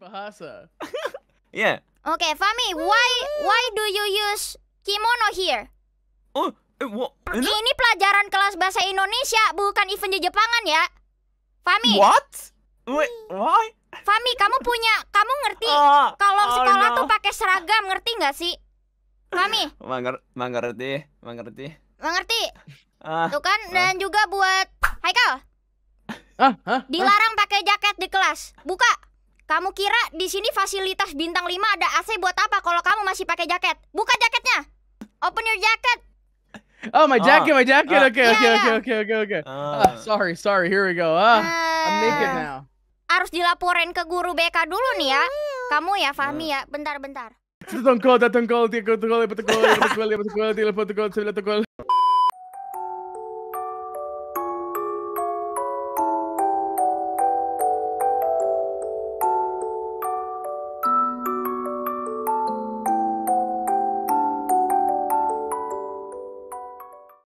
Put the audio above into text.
bahasa. yeah. Okay, Fami, why why do you use kimono here? Oh, eh, what? Ini pelajaran kelas bahasa Indonesia, bukan event di Jepangan ya. Fami. What? Wait, why? Fami, kamu punya, kamu ngerti oh, kalau oh sekolah no. tuh pakai seragam, ngerti nggak sih? Fami? Mangger, mangerti, mangerti. Mangerti. Ah, tuh kan ah. dan juga buat Haikal. Ah, ah, Dilarang pakai jaket di kelas. Buka. Kamu kira di sini fasilitas bintang 5 ada AC buat apa kalau kamu masih pakai jaket? Buka jaketnya. Open your jacket. Oh my jacket, oh. my jacket. Oke, oke, oke, oke, oke, oke. sorry, sorry. Here we go. Uh, I'm ah. naked now. Harus dilaporin ke guru BK dulu nih ya. Kamu ya, Fahmi ya. Hmm. Bentar, bentar. tunggu, tunggu, tunggu, tunggu, tunggu, tunggu, tunggu, tunggu, tunggu, tunggu, tunggu, protokol,